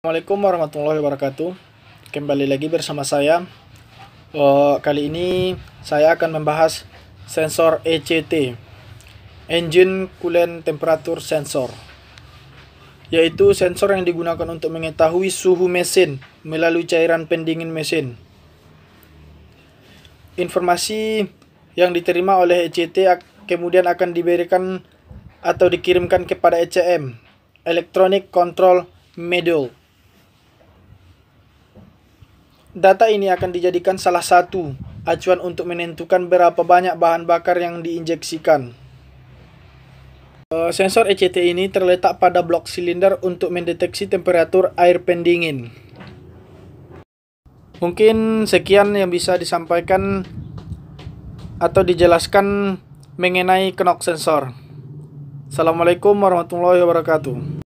Assalamualaikum warahmatullahi wabarakatuh. Kembali lagi bersama saya. Uh, kali ini saya akan membahas sensor ECT, Engine Coolant Temperature Sensor, yaitu sensor yang digunakan untuk mengetahui suhu mesin melalui cairan pendingin mesin. Informasi yang diterima oleh ECT kemudian akan diberikan atau dikirimkan kepada ECM, Electronic Control Module Data ini akan dijadikan salah satu acuan untuk menentukan berapa banyak bahan bakar yang diinjeksikan. Eh, sensor ECT ini terletak pada blok silinder untuk mendeteksi temperatur air pendingin. Mungkin sekian yang bisa disampaikan atau dijelaskan mengenai knock sensor. Assalamualaikum warahmatullahi wabarakatuh.